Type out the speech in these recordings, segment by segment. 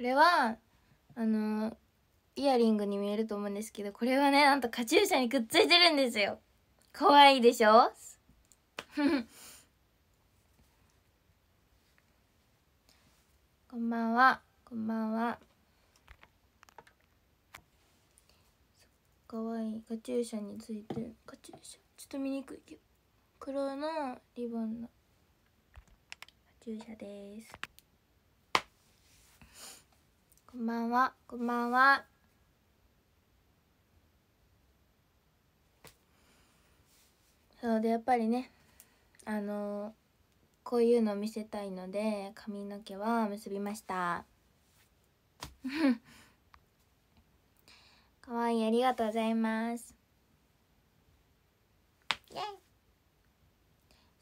これはあのイヤリングに見えると思うんですけどこれはねなんとカチューシャにくっついてるんですよ可愛いでしょこんばんはこんばんは可愛いカチューシャについてるカチューシャちょっと見にくいけど黒のリボンのカチューシャですこんばんはこんばんはそうでやっぱりねあのこういうのを見せたいので髪の毛は結びましたかわいいありがとうございますイェイ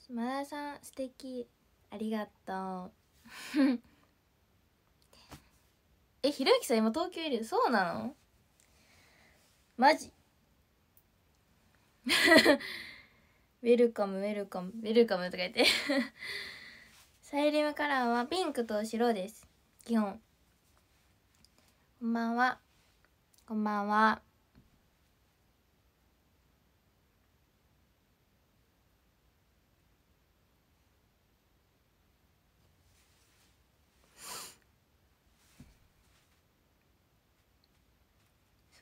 島田さん素敵ありがとう えひろゆきさん今東京いるそうなのマジ ウェルカムウェルカムウェルカムとか言ってサイリウムカラーはピンクと白です基本こんばんはこんばんは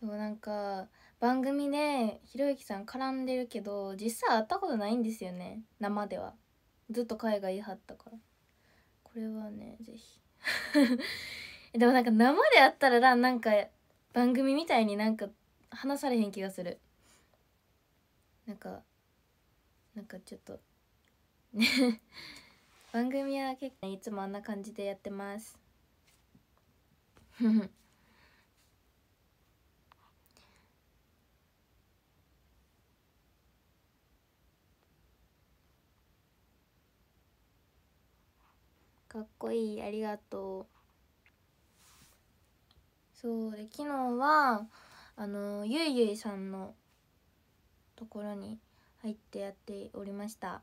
そうなんか番組でひろゆきさん絡んでるけど実際会ったことないんですよね生ではずっと海外いはったからこれはねぜひ でもなんか生で会ったらなんか番組みたいになんか話されへん気がするなんかなんかちょっとね 番組は結構いつもあんな感じでやってます かっこいいありがとうそうで昨日はあのゆいゆいさんのところに入ってやっておりました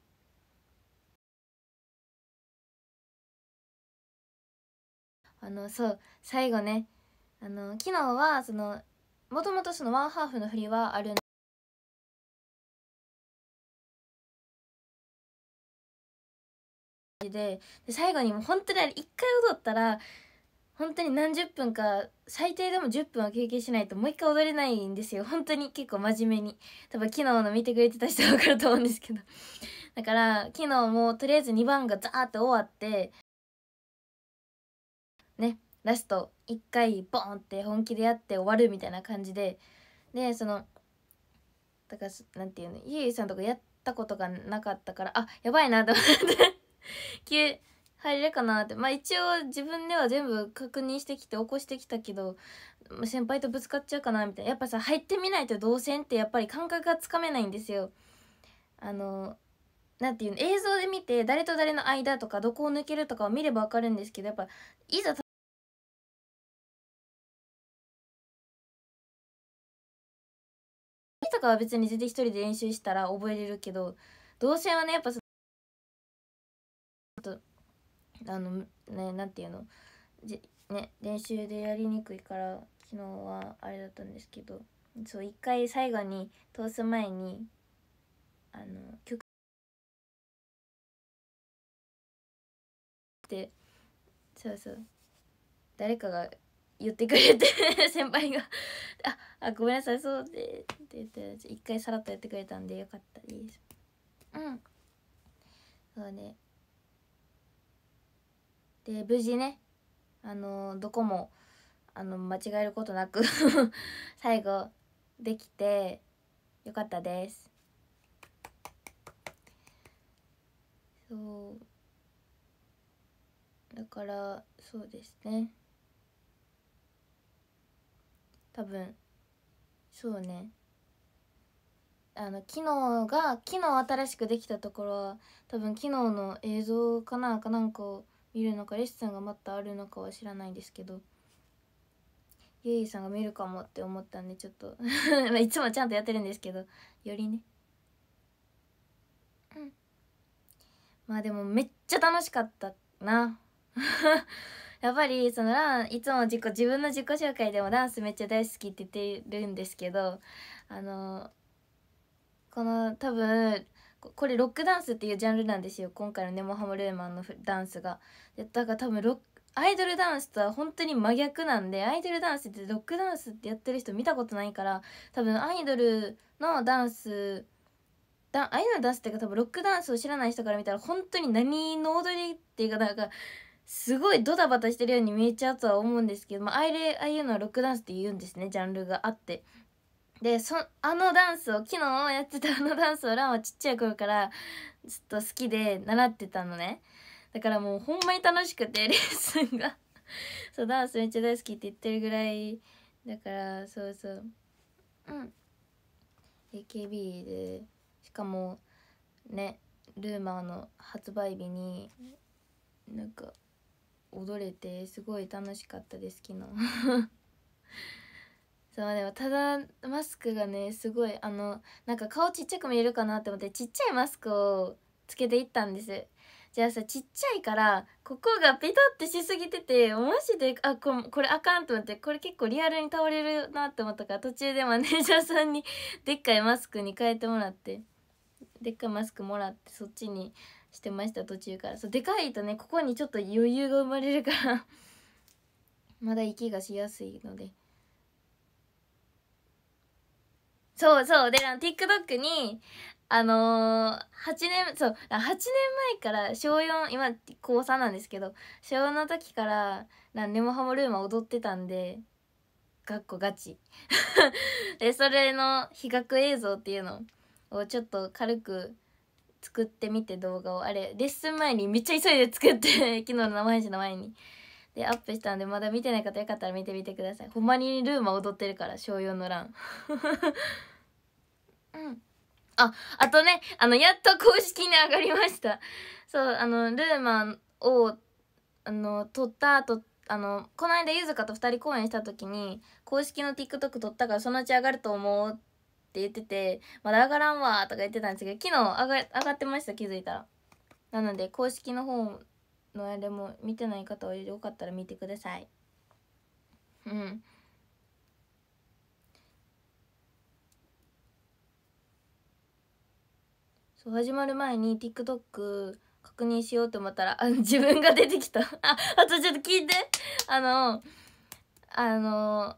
あのそう最後ねあの昨日はそのもともとそのワンハーフの振りはあるんでで最後にもう本当にあれ1回踊ったら本当に何十分か最低でも10分は休憩しないともう一回踊れないんですよ本当に結構真面目に多分昨日の見てくれてた人は分かると思うんですけどだから昨日もとりあえず2番がザーって終わってねラスト1回ボンって本気でやって終わるみたいな感じででそのだからなんていうのゆいさんとかやったことがなかったからあやばいなと思って9 入れるかなってまあ一応自分では全部確認してきて起こしてきたけど先輩とぶつかっちゃうかなみたいなやっぱさ入ってみないと動線ってやっぱり感覚がつかめないんですよあの何ていうの映像で見て誰と誰の間とかどこを抜けるとかを見れば分かるんですけどやっぱいざとかは別に全然一人で練習したら覚えれるけど動線はねやっぱあのねなんていうのじ、ね、練習でやりにくいから昨日はあれだったんですけどそう一回最後に通す前にあの曲ってそうそう誰かが言ってくれて 先輩があ「あごめんなさいそうで」って言って一回さらっとやってくれたんでよかったですうんそうねで無事ねあのどこもあの間違えることなく 最後できてよかったですそうだからそうですね多分そうねあの機能が機能新しくできたところは多分機能の映像かなかなんかを見るのかレッスンがまたあるのかは知らないんですけどゆいさんが見るかもって思ったんでちょっとまあ いつもちゃんとやってるんですけどよりねうんまあでもめっちゃ楽しかったな やっぱりそのランいつも自己自分の自己紹介でもダンスめっちゃ大好きって言ってるんですけどあのこの多分これロックダンスっていうジャンルなんですよ今回のネモハム・レーマンのダンスがだから多分ロアイドルダンスとは本当に真逆なんでアイドルダンスってロックダンスってやってる人見たことないから多分アイドルのダンスだアイドルダンスっていうか多分ロックダンスを知らない人から見たら本当に何の踊りっていうかなんかすごいドタバタしてるように見えちゃうとは思うんですけど、まあ、あれああいうのはロックダンスって言うんですねジャンルがあってでそあのダンスを昨日やってたあのダンスをランはちっちゃい頃からずっと好きで習ってたのねだからもうほんまに楽しくてレッスンが そうダンスめっちゃ大好きって言ってるぐらいだからそうそううん AKB でしかもねルーマーの発売日になんか踊れてすごい楽しかったです昨日そうでもただマスクがねすごいあのなんか顔ちっちゃく見えるかなって思ってちっちゃいマスクをつけていったんですじゃあさちっちゃいからここがピタってしすぎててマジであここれあかんと思ってこれ結構リアルに倒れるなって思ったから途中でマネージャーさんに でっかいマスクに変えてもらってでっかいマスクもらってそっちにしてました途中からそうでかいとねここにちょっと余裕が生まれるから まだ息がしやすいので。そうそう。で、あの、TikTok に、あのー、8年、そう、8年前から小4、今、高3なんですけど、小4の時から、なでもハモルーマ踊ってたんで、かっこガチ。で、それの比較映像っていうのをちょっと軽く作ってみて動画を、あれ、レッスン前にめっちゃ急いで作って、昨日の生配信の前に。でアップしたんでまだ見てない方よかったら見てみてくださいほんまにルーマ踊ってるから小4の欄 うんああとねあのやっと公式に上がりましたそうあのルーマをあの撮った後あのこの間ゆずかと2人公演した時に公式の TikTok 撮ったからそのうち上がると思うって言っててまだ上がらんわとか言ってたんですけど昨日上が上がってました気づいたらなので公式の方のあれも見てない方はよかったら見てくださいうんそう始まる前に TikTok 確認しようと思ったらあ自分が出てきたああとちょっと聞いてあのあの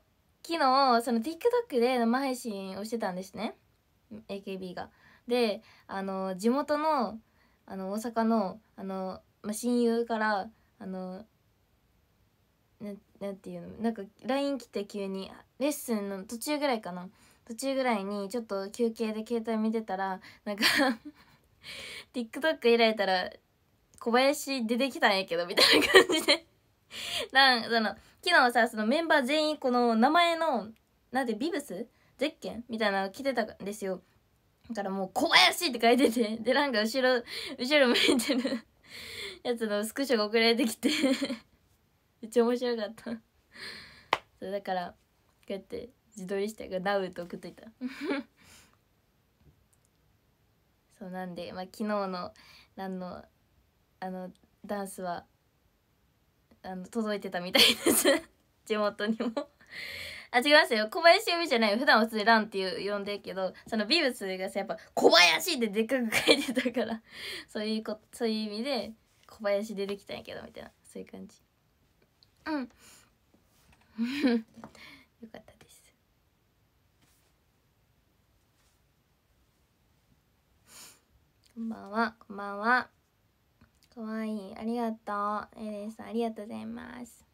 昨日その TikTok で生配信をしてたんですね AKB が。であの地元のあの大阪のあのまあ、親友からあのななんていうのなんか LINE 来て急にレッスンの途中ぐらいかな途中ぐらいにちょっと休憩で携帯見てたらなんか TikTok 開いたら小林出てきたんやけどみたいな感じでなんその昨日さそのメンバー全員この名前のなんてビブスゼッケンみたいなの着てたんですよだからもう「小林!」って書いててでなんか後ろ後ろ向いてるやつのスクショが送られてきて めっちゃ面白かったそうだからこうやって自撮りして「ダウ」と送っといた そうなんで、まあ、昨日のなんのあのダンスはあの届いてたみたいです 地元にもあ違いますよ小林由美じゃない普段は普通に「ラン」っていう呼んでるけどそのビブスがさやっぱ「小林!」ってでっかく書いてたからそういうことそういう意味で小林出てきたんやけどみたいなそういう感じうん よかったですこんばんはこんばんはかわいいありがとうエレンさんありがとうございます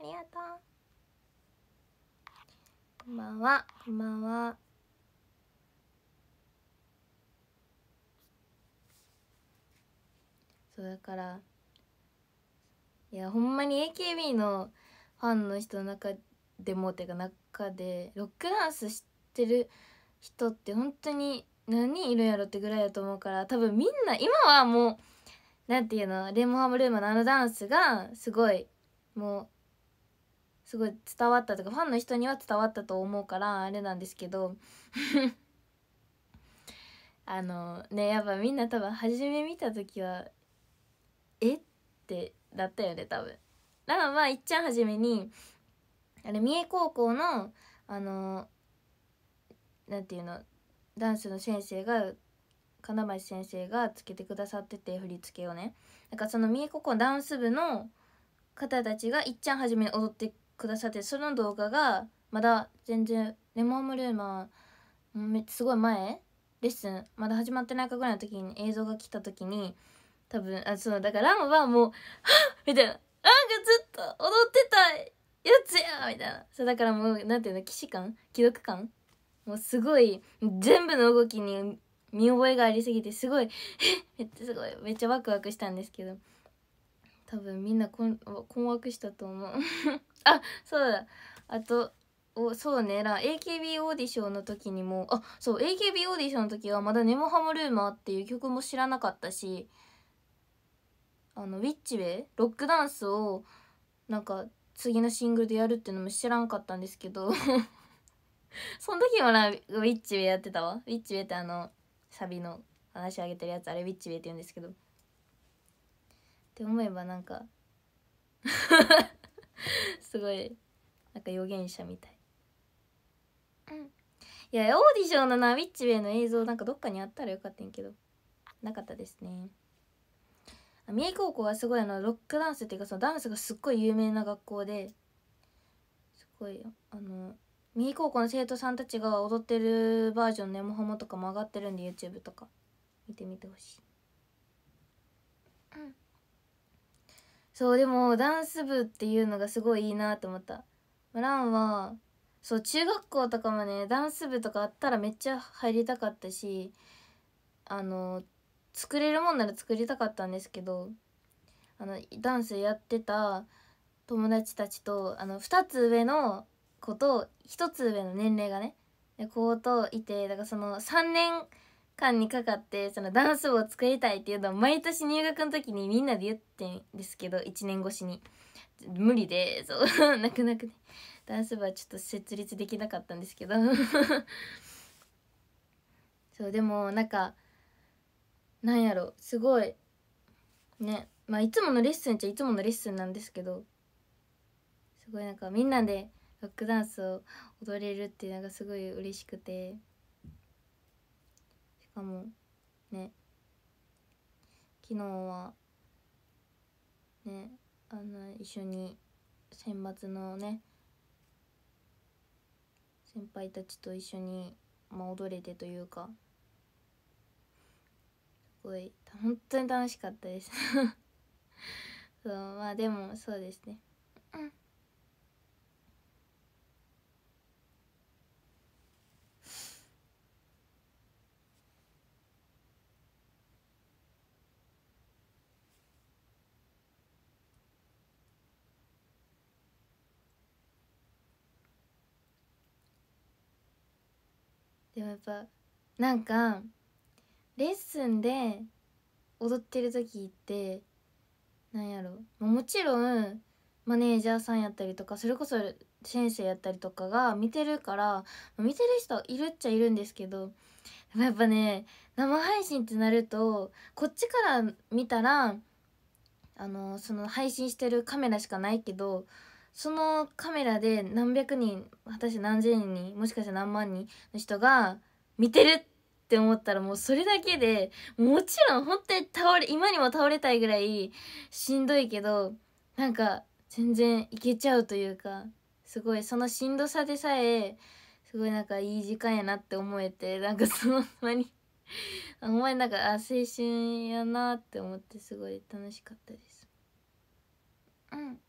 ありがとうこんばんはこんばんはそうだからいやほんまに AKB のファンの人の中でもていうか中でロックダンス知ってる人って本当に何人いるんやろってぐらいだと思うから多分みんな今はもう何て言うのレモンハムルームのあのダンスがすごいもうすごい伝わったとかファンの人には伝わったと思うからあれなんですけど あのねやっぱみんな多分初め見た時はえってだったよね多分ランはいっちゃんはじめにあれ三重高校のあのなんていうのダンスの先生が金町先生がつけてくださってて振り付けをねなんかその三重高校ダンス部の方たちがいっちゃんはじめに踊ってくださってその動画がまだ全然レモンブルーマーすごい前レッスンまだ始まってないかぐらいの時に映像が来た時に多分あそうだからラムはもう「はっ!」みたいな「ランがずっと踊ってたやつや!」みたいなそうだからもうなんていうの既視感既読感もうすごい全部の動きに見覚えがありすぎてすごいめっちゃすごいめっちゃワクワクしたんですけど多分みんな困惑したと思う あそうだあとおそうねら AKB オーディションの時にもあそう AKB オーディションの時はまだ「ネモハムルーマー」っていう曲も知らなかったしあのウィッチウェイロックダンスをなんか次のシングルでやるっていうのも知らんかったんですけど その時もなウィッチウェイやってたわウィッチウェイってあのサビの話あ上げてるやつあれウィッチウェイって言うんですけどって思えばなんか すごいなんか予言者みたい、いやオーディションのなウィッチウェイの映像なんかどっかにあったらよかったんけどなかったですね三重高校はすごいあのロックダンスっていうかそのダンスがすっごい有名な学校ですごいあの三重高校の生徒さんたちが踊ってるバージョンの山ホとかも上がってるんで YouTube とか見てみてほしい、そうでもダンス部っていうのがすごいいいなと思ったランはそう中学校とかもねダンス部とかあったらめっちゃ入りたかったしあの作れるもんなら作りたかったんですけどあのダンスやってた友達たちとあの2つ上の子と1つ上の年齢がねで子といてだからその3年間にかかってそのダンス部を作りたいっていうのを毎年入学の時にみんなで言ってんですけど1年越しに無理でそう泣 く泣くねダンス部はちょっと設立できなかったんですけど そうでもなんかなんやろすごいねまあいつものレッスンっちゃいつものレッスンなんですけどすごいなんかみんなでロックダンスを踊れるっていうのがすごい嬉しくてしかもね昨日はねあの一緒に選抜のね先輩たちと一緒に、まあ、踊れてというかごい本当に楽しかったです そうまあでもそうですねうんでもやっぱなんかレッスンで踊ってる時ってなんやろもちろんマネージャーさんやったりとかそれこそ先生やったりとかが見てるから見てる人いるっちゃいるんですけどやっぱね生配信ってなるとこっちから見たらあのその配信してるカメラしかないけどそのカメラで何百人私何千人もしかしたら何万人の人が見てるっって思ったらもうそれだけでもちろん本当に倒れ今にも倒れたいぐらいしんどいけどなんか全然いけちゃうというかすごいそのしんどさでさえすごいなんかいい時間やなって思えてなんかそのまにお前なんかあ青春やなって思ってすごい楽しかったです。うん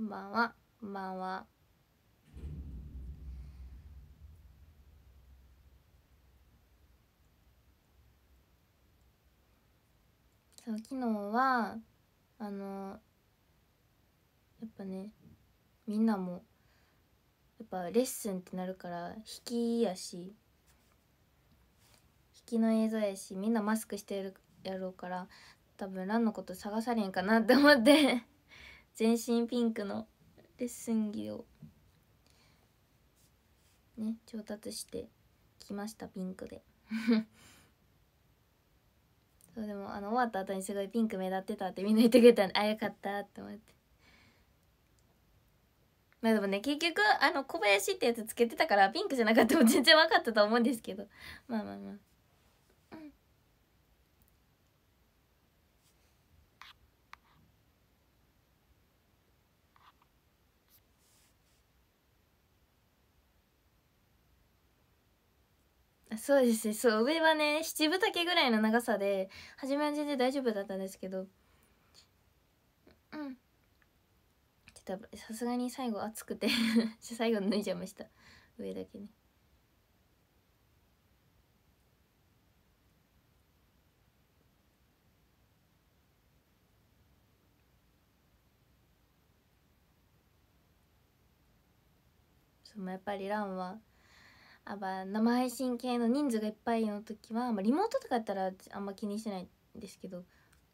こんばんは。こんばんは。そう昨日はあのやっぱねみんなもやっぱレッスンってなるから引きやし引きの映像やしみんなマスクしてるやろうから多分ランのこと探されんかなって思って全身ピンクのレッスン着をね調達してきましたピンクで そうでもあの終わった後にすごいピンク目立ってたってみんな言ってくれたんであよかったって思ってまあでもね結局あの小林ってやつつけてたからピンクじゃなかったも全然分かったと思うんですけどまあまあまあそうですねそう上はね七分丈ぐらいの長さで初めは全然大丈夫だったんですけどうんさすがに最後暑くて 最後脱いじゃいました上だけねそやっぱりランはっぱ生配信系の人数がいっぱいの時は、まあ、リモートとかやったらあんま気にしてないんですけど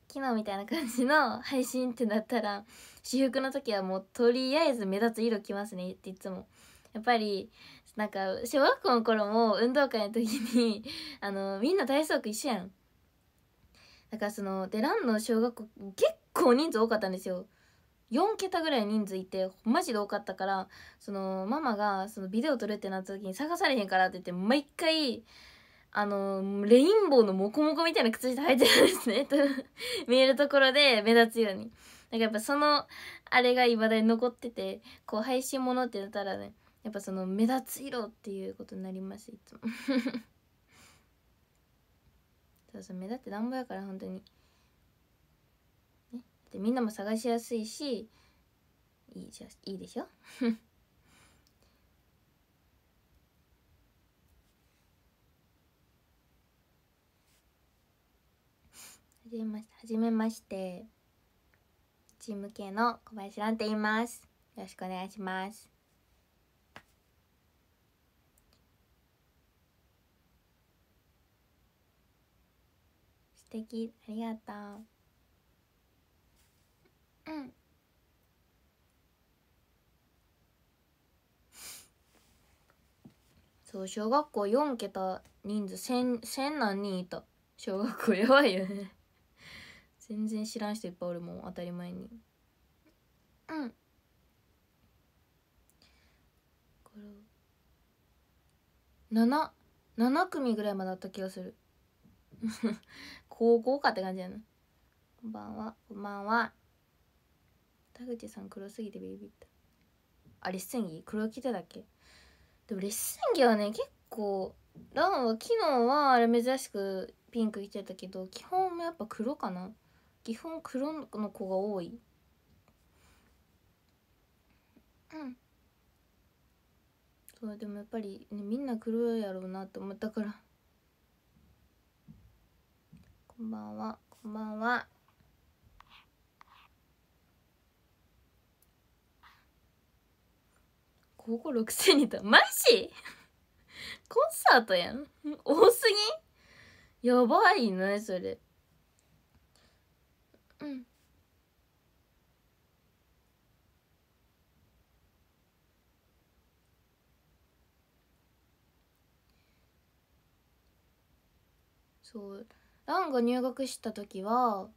昨日みたいな感じの配信ってなったら私服の時はもうとりあえず目立つ色着ますねっていつもやっぱりなんか小学校の頃も運動会の時に あのみんな体操服一緒やんだからそのでランの小学校結構人数多かったんですよ4桁ぐらい人数いてマジで多かったからそのママがそのビデオ撮るってなった時に探されへんからって言って毎回あのレインボーのモコモコみたいな靴下履いてるんですねと 見えるところで目立つようになんかやっぱそのあれがいまだに残っててこう配信ものってなったらねやっぱその目立つ色っていうことになりますいつも そうそう目立ってなんぼやから本当に。でみんなも探しやすいしいいじゃいいでしょ はじめましてはじめましてチーム系の小林蘭と言いますよろしくお願いします素敵ありがとううん そう小学校4桁人数 1000, 何人いた小学校やばいよね 全然知らん人いっぱいおるもん当たり前にうん77組ぐらいまであった気がする 高校かって感じやなこんばんはこんばんは田口さん黒すぎてビビったあレッスン着黒着てたっけでもレッスン着はね結構ランは昨日はあれ珍しくピンク着てたけど基本もやっぱ黒かな基本黒の子が多いうんそうでもやっぱり、ね、みんな黒やろうなって思ったからこんばんはこんばんは高校6000人とマジ コンサートやん多すぎやばいねそれうんそうランが入学した時は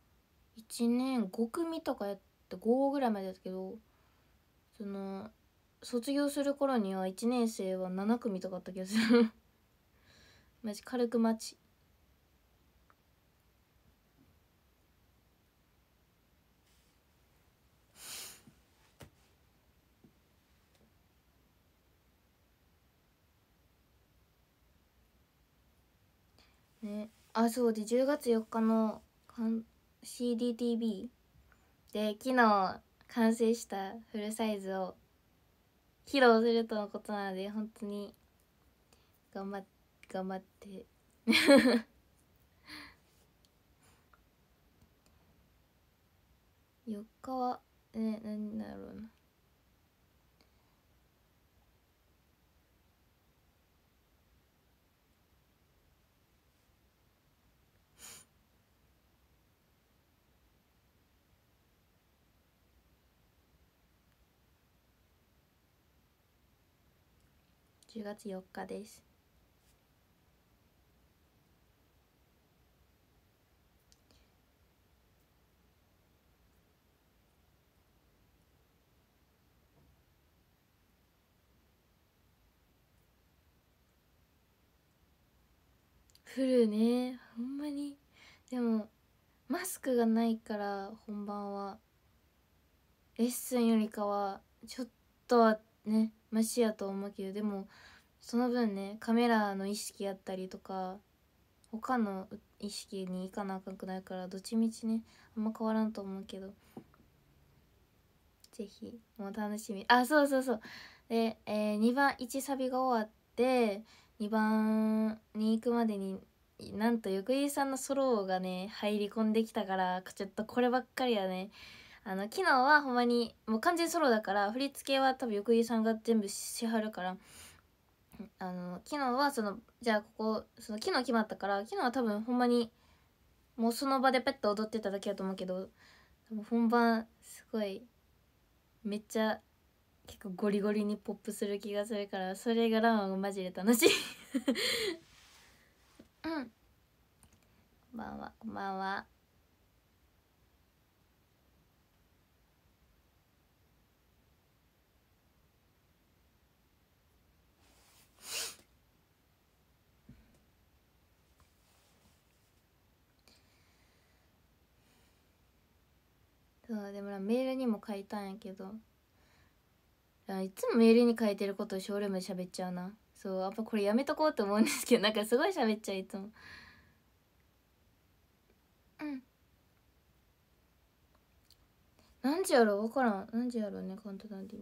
1年5組とかやって5ぐらいまでやったけどその卒業する頃には1年生は7組とかあった気がする マジ軽く待ちねあそうで10月4日の CDTV で昨日完成したフルサイズを披露するとのことなので本当に頑張頑張って4 日はね何だろうな10月4日です降るねほんまにでもマスクがないから本番はレッスンよりかはちょっとはねマシやと思うけどでもその分ねカメラの意識やったりとか他の意識にいかなあかんくないからどっちみちねあんま変わらんと思うけどぜひもう楽しみあそうそうそうで、えー、2番1サビが終わって2番に行くまでになんと横井さんのソロがね入り込んできたからちょっとこればっかりやねあの昨日はほんまにもう完全ソロだから振り付けは多分翌日さんが全部しはるからあの昨日はそのじゃあここその昨日決まったから昨日は多分ほんまにもうその場でペッと踊ってただけやと思うけど本番すごいめっちゃ結構ゴリゴリにポップする気がするからそれがランはマジで楽しい うんこんばんはこんばんはそうでもメールにも書いたんやけどいつもメールに書いてることをショールームで喋っちゃうなそうやっぱこれやめとこうと思うんですけどなんかすごい喋っちゃういつもうん何時やろ分からん何時やろうね簡単なんで。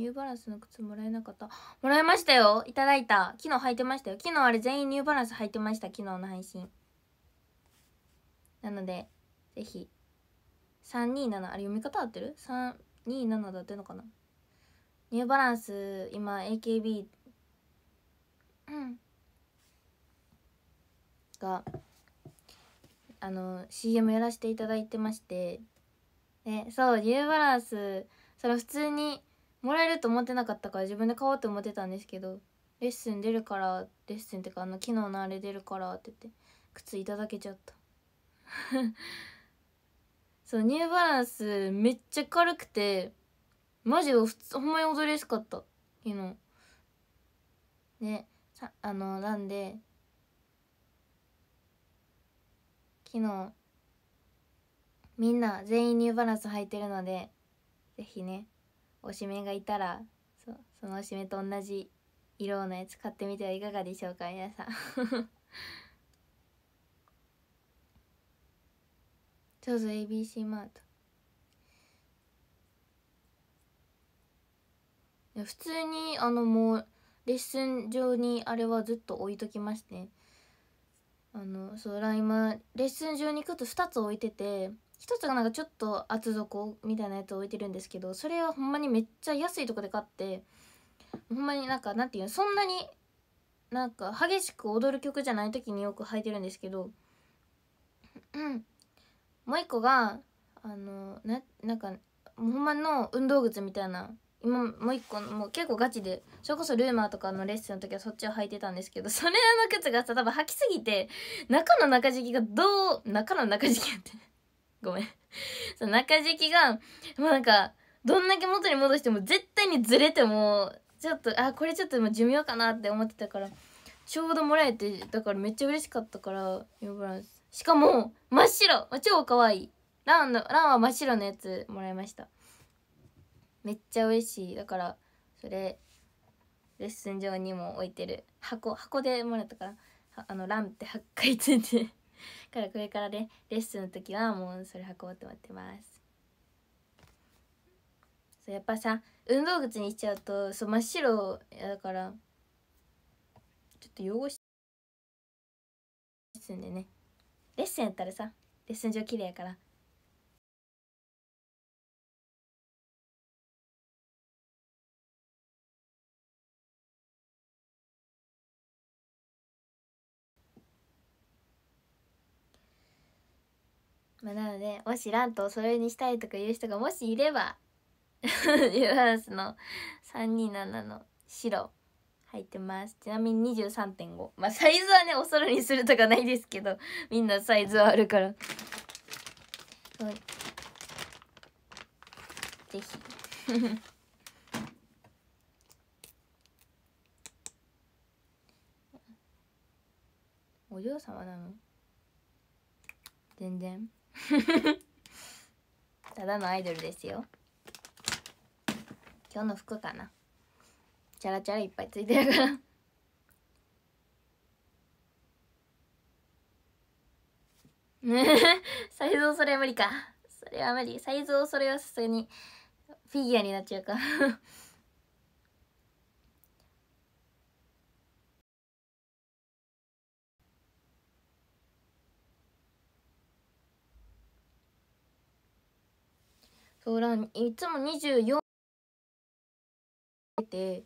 ニューバランスの靴もらえなかったもらいましたよいただいた昨日履いてましたよ昨日あれ全員ニューバランス履いてました昨日の配信なのでぜひ327あれ読み方合ってる ?327 だってのかなニューバランス今 AKB うんがあの CM やらせていただいてましてね、そうニューバランスそれ普通にもらえると思ってなかったから自分で買おうと思ってたんですけどレッスン出るからレッスンってかあの昨日のあれ出るからって言って靴いただけちゃった そうニューバランスめっちゃ軽くてマジで普通ほんまに踊りやすかった昨日ねさあのなんで昨日みんな全員ニューバランス履いてるのでぜひねおしめがいたらそそのおしめと同じ色のやつ買ってみてはいかがでしょうか皆さんそ うそう ABC マート普通にあのもうレッスン上にあれはずっと置いときまして、あのそうライ今レッスン上にと2つ置いてて一つがなんかちょっと厚底みたいなやつを置いてるんですけどそれはほんまにめっちゃ安いとこで買ってほんまになんかなんていうのそんなになんか激しく踊る曲じゃない時によく履いてるんですけど、うん、もう一個があのななんかほんまの運動靴みたいな今もう一個もう結構ガチでそれこそルーマーとかのレッスンの時はそっちを履いてたんですけどそれの靴がさ多分履きすぎて中の中敷きがどう中の中敷きやってごめん その中敷きが、もうなんか、どんだけ元に戻しても絶対にずれても、ちょっと、あ、これちょっと寿命かなって思ってたから、ちょうどもらえて、だからめっちゃ嬉しかったから、ヨブランス。しかも、真っ白超可愛いランの、ランは真っ白のやつもらいました。めっちゃ嬉しい。だから、それ、レッスン上にも置いてる箱箱でもらったからあのランって8回ついてからこれからねレッスンの時はもうそれ履こうと思ってますそうやっぱさ運動靴にしちゃうとそう真っ白だからちょっと汚しレッスンでねレッスンやったらさレッスン上綺麗やからまあ、なのでもしランとお揃いにしたいとかいう人がもしいれば ユアハウスの327の白入ってますちなみに23.5まあサイズはねお揃いにするとかないですけどみんなサイズはあるから、うぜひ お嬢様なの全然 ただのアイドルですよ今日の服かなチャラチャラいっぱいついてるから サイズをそれは無理かそれは無理サイズをそれはさすがにフィギュアになっちゃうか そうらいつも24て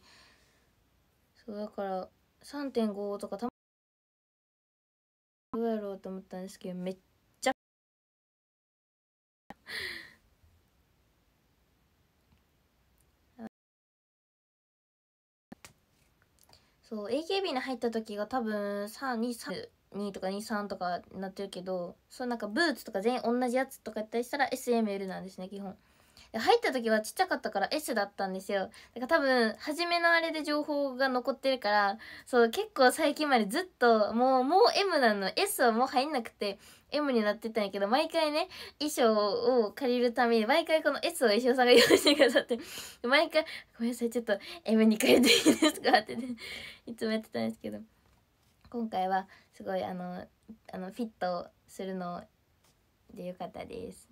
そうだから3.5とかたまどうやろうと思ったんですけどめっちゃ そう AKB に入った時が多分323 2とか23とかなってるけどそうなんかブーツとか全員同じやつとかやったりしたら SML なんですね基本で入った時はちっちゃかったから S だったんですよだから多分初めのあれで情報が残ってるからそう結構最近までずっともうもう M なの S はもう入んなくて M になってたんやけど毎回ね衣装を借りるために毎回この S を衣装さんが用意してくださって毎回「ごめんなさいちょっと M に変えていいですか?」って、ね、いつもやってたんですけど今回はすごいあのあのフィットするのでよかったです。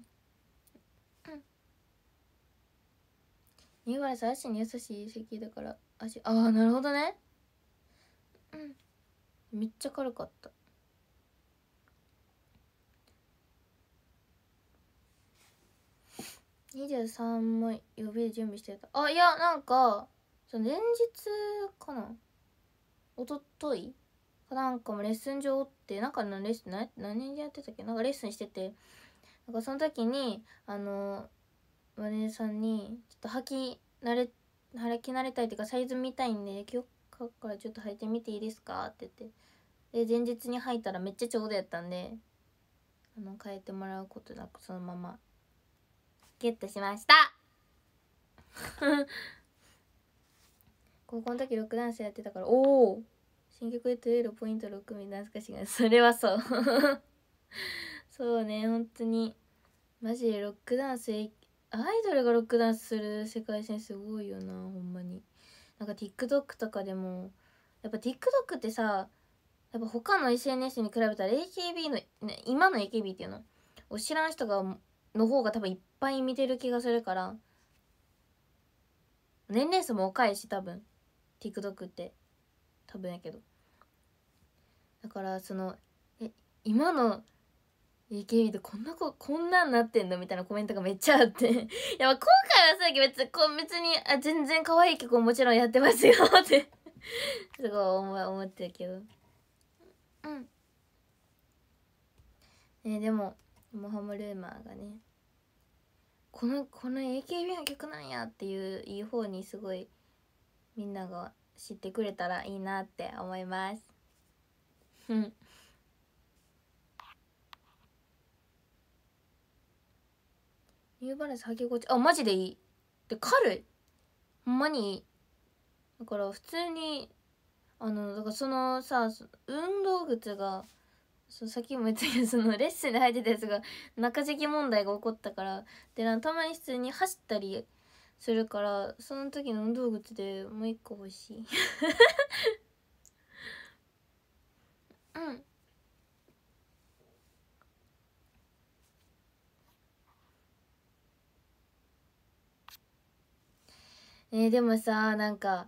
ニューバランス足に優しい石だから足ああなるほどねうんめっちゃ軽かった23も予備で準備してたあいやなんかその連日かなおとといなんかもレッスン場ってなんかレッスン何何やってたっけなんかレッスンしててなんかその時にあのマネーさんに「ちょっと履き慣れ履き慣れたいっていうかサイズ見たいんで今日からちょっと履いてみていいですか?」って言ってで前日に履いたらめっちゃちょうどやったんであの変えてもらうことなくそのままゲットしました 高校の時ロックダンスやってたからおお新曲で取れるポイント6名懐かしいがそれはそう そうね本当にマジでロックダンスアイドルがロックダンスする世界線すごいよなほんまになんか TikTok とかでもやっぱ TikTok ってさやっぱ他の SNS に比べたら AKB の、ね、今の AKB っていうのを知らん人がの方が多分いっぱい見てる気がするから年齢層も若いし多分 TikTok って多分やけどだからそのえ今の AKB でこんなここんなんなってんのみたいなコメントがめっちゃあって いや今回はさっき別にこ別にあ全然可愛い曲ももちろんやってますよって すごい思思ってるけどうんねでもモハムルーマーがねこのこの AKB の曲なんやっていういい方にすごいみんなが知ってくれたらいいなって思いますうん。ニューバランス履き心地、あ、マジでいい。で、軽い。ほんまにいい。だから普通に、あの、だからそのさ、運動靴が、そさっきも言ったけどそのレッスンで履いてたやつが中敷き問題が起こったからでなんたまに普通に走ったりするからその時の運動靴でもう一個欲しいうんえー、でもさなんか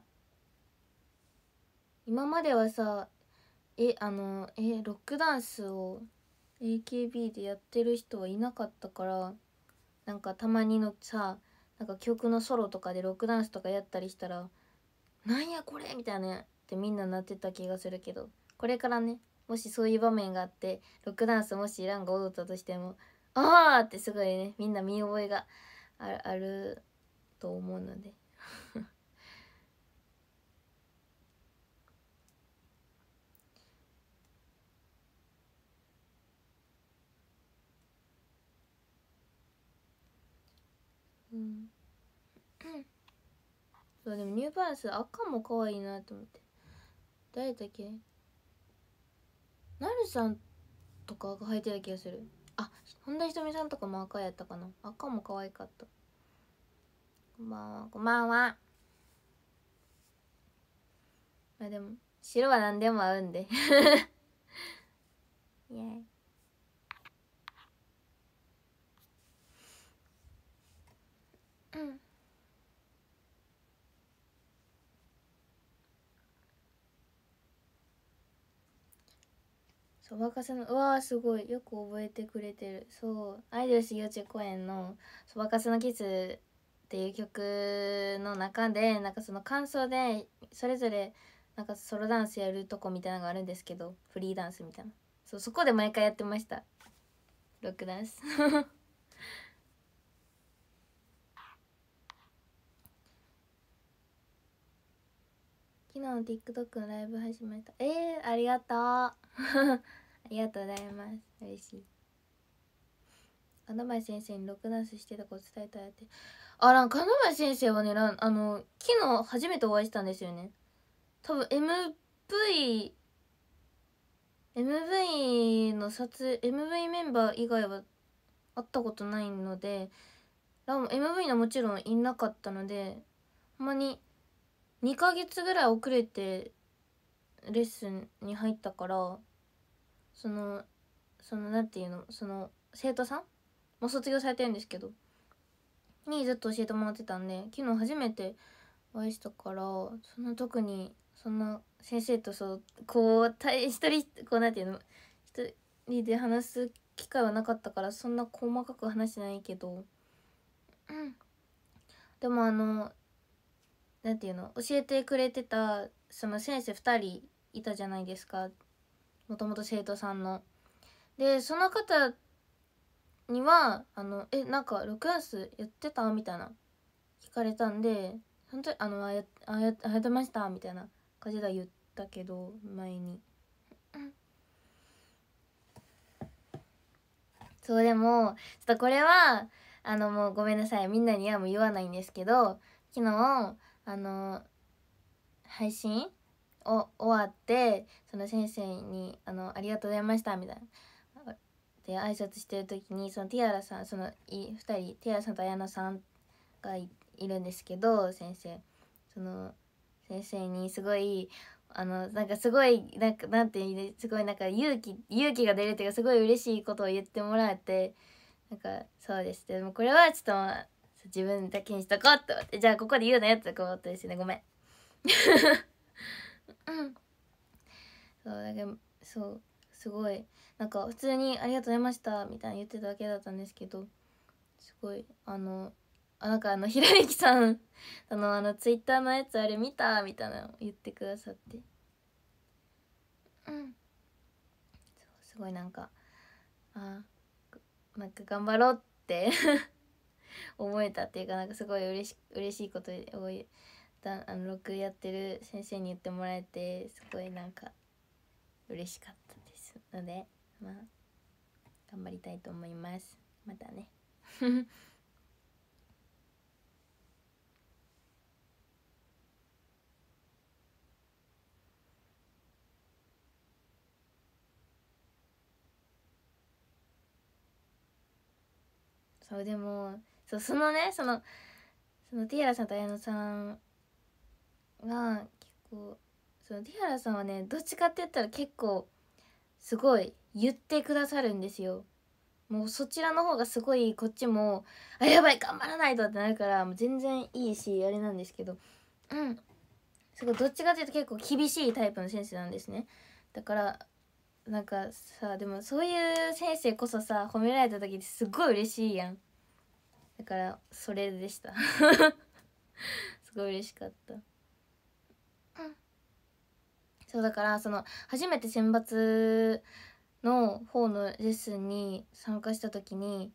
今まではさえあのえロックダンスを AKB でやってる人はいなかったからなんかたまにのさなんか曲のソロとかでロックダンスとかやったりしたら「なんやこれ!」みたいなってみんななってた気がするけどこれからねもしそういう場面があってロックダンスもしランが踊ったとしても「ああ!」ってすごいねみんな見覚えがあると思うのでうんそうでもニューバランス赤も可愛いなと思って誰だっけなるさんとかが入ってた気がするあ本田ひとみさんとかも赤やったかな赤も可愛かったこんばんはこんばんはまあでも白は何でも合うんで イエーイうんそう若狭のうわーすごいよく覚えてくれてるそうアイドル修行中公演の「そばかすのキス」っていう曲の中でなんかその感想でそれぞれなんかソロダンスやるとこみたいなのがあるんですけどフリーダンスみたいなそうそこで毎回やってましたロックダンス 昨日の TikTok のライブ始めたえー、ありがとうありがとうございます嬉しい金前先生にロックダンスしてたこと伝えたいってあら金前先生はねらあの昨日初めてお会いしたんですよね多分 MV MV の撮影、MV メンバー以外は会ったことないのでラム MV のもちろんいなかったのでほんまに2ヶ月ぐらい遅れてレッスンに入ったからそのそのなんていうのその生徒さんも卒業されてるんですけどにずっと教えてもらってたんで昨日初めてお会いしたからその特にそんな先生とそうこう一人こうなんていうの一人で話す機会はなかったからそんな細かく話してないけど、うん、でもあのなんていうの教えてくれてたその先生2人いたじゃないですかもともと生徒さんの。でその方には「あのえなんか6月やってた?」みたいな聞かれたんで「本当にあのあやあやあやってました」みたいな感じで言ったけど前に。そうでもちょっとこれはあのもうごめんなさいみんなにはもう言わないんですけど昨日あの配信終わってその先生にあの「ありがとうございました」みたいな。で挨拶してる時にそのティアラさんその2人ティアラさんと綾乃さんがいるんですけど先生その先生にすごいあのなんかすごいなんかなんていうすごいなんか勇気勇気が出るっていうかすごい嬉しいことを言ってもらえてなんかそうですでもこれはちょっと、自分だけにしとこうって思ってじゃあここで言うなよってこうとですねごめん。そうだけそうすごいなんか普通に「ありがとうございました」みたいな言ってただけだったんですけどすごいあのあなんかあのひらゆきさん あのあのツイッターのやつあれ見たみたいなの言ってくださってうんそうすごいなんかあなんか頑張ろうって 思えたっていうかなんかすごい嬉し嬉しいことをたあの録やってる先生に言ってもらえてすごいなんか嬉しかったですのでまあ頑張りたいと思いますまたね そうでもそうそのねそのそのティアラさんと綾乃さんは結構そのティハラさんはねどっちかって言ったら結構すごい言ってくださるんですよもうそちらの方がすごいこっちも「あやばい頑張らないと」ってなるからもう全然いいしあれなんですけどうんすごいどっちかっていうと結構厳しいタイプの先生なんですねだからなんかさでもそういう先生こそさ褒められた時ってすごい嬉しいやんだからそれでした すごい嬉しかったそうだからその初めて選抜の方のレッスンに参加した時に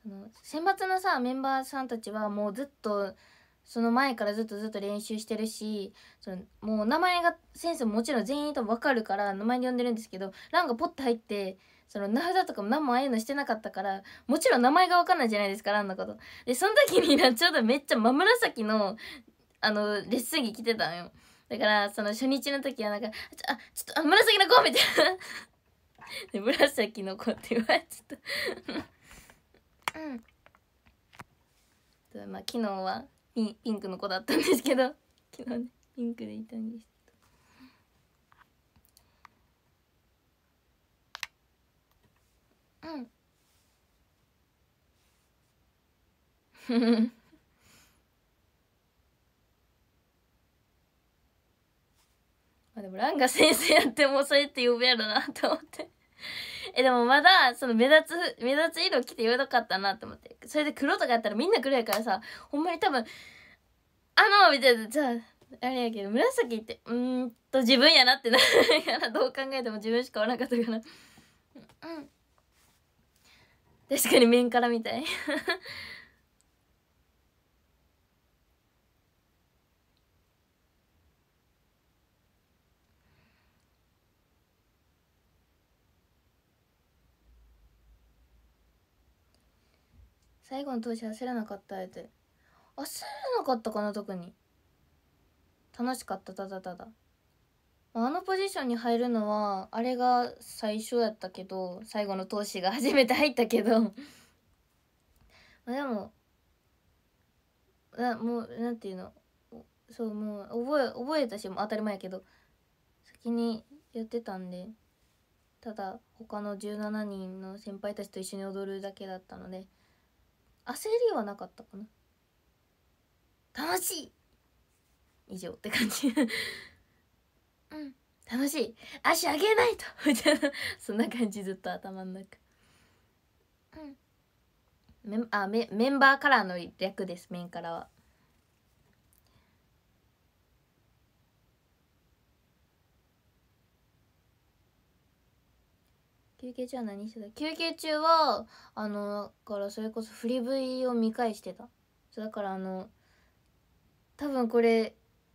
その選抜のさメンバーさんたちはもうずっとその前からずっとずっと練習してるしそのもう名前が先生もちろん全員と分かるから名前で呼んでるんですけどンがポッと入ってその名札とかも何もああいうのしてなかったからもちろん名前が分かんないじゃないですかンのことでその時になちょうどめっちゃ真紫のあのレッスン着着てたのよだからその初日の時はなんか「ちょあちょっとあ紫の子!」みたいな で紫の子って言われちゃったうんまあ昨日はピンクの子だったんですけど昨日ねピンクでいたんですうん まあでもランが 先生やってもそうやって呼ぶやろなと思って えでもまだその目立つ目立つ色着てよかったなと思ってそれで黒とかやったらみんな黒やからさほんまに多分あのみたいなじゃああれやけど紫ってうんと自分やなってなるからどう考えても自分しかおらなかったからうん確かに面からみたい 最後の投資焦らなかったて焦らなかったかな特に楽しかったただただあのポジションに入るのはあれが最初やったけど最後の投資が初めて入ったけどまでもなもうなんていうのそうもう覚え覚えたしも当たり前やけど先にやってたんでただ他の17人の先輩たちと一緒に踊るだけだったので焦りはなかったかな楽しい以上って感じ うん楽しい足上げないとみたいなそんな感じずっと頭の中うんメンあメメンバーカラーの略ですメンカラは休憩中は何してた休憩中はあのだからそれこそ振りいを見返してたそうだからあの多分これ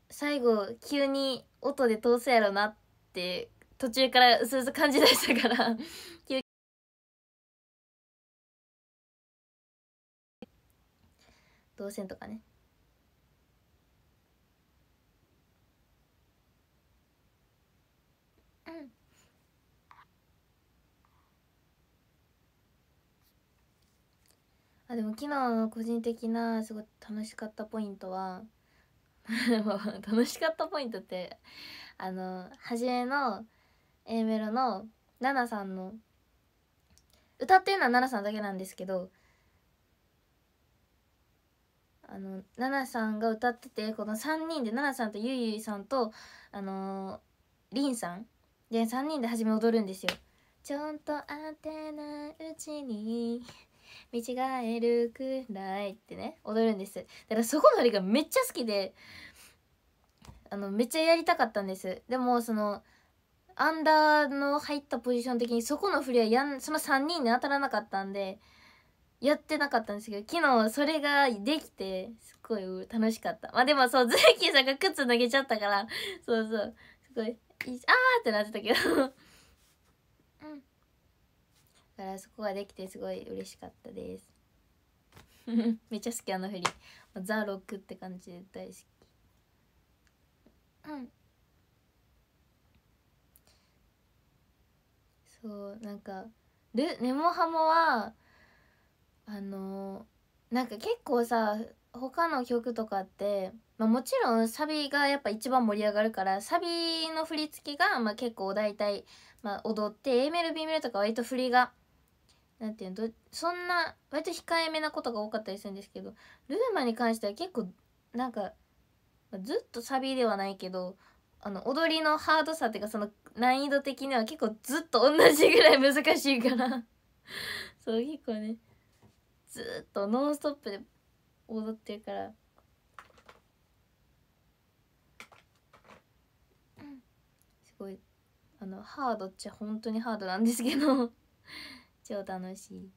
最後急に音で通すやろなって途中からうすうす感じだしたから休憩 動線とかねあでも昨日の個人的なすごい楽しかったポイントは 楽しかったポイントってあの初めの A メロの奈々さんの歌ってるのは奈々さんだけなんですけどあの奈々さんが歌っててこの3人で奈々さんとゆいゆいさんとあのりんさんで3人で初め踊るんですよ。ちょんと当てないうちに見違えるくらいってね踊るんですだからそこのありがめっちゃ好きであのめっちゃやりたかったんですでもそのアンダーの入ったポジション的にそこの振りはやんその3人に当たらなかったんでやってなかったんですけど昨日それができてすっごい楽しかったまあでもそうズッキーさんが靴脱げちゃったからそうそうすごいあーってなってたけどからそこができてすごい嬉しかったです めっちゃ好きあの振りザ・ロックって感じで大好きうんそうなんかルネモハモはあのなんか結構さ他の曲とかって、まあ、もちろんサビがやっぱ一番盛り上がるからサビの振り付けが、まあ、結構大体、まあ、踊って A メル B メルとか割と振りがなんていうのそんな割と控えめなことが多かったりするんですけどルーマに関しては結構なんかずっとサビではないけどあの踊りのハードさっていうかその難易度的には結構ずっと同じぐらい難しいからそう結構ねずっとノンストップで踊ってるから。すごいあのハードっちゃ本当にハードなんですけど超楽しい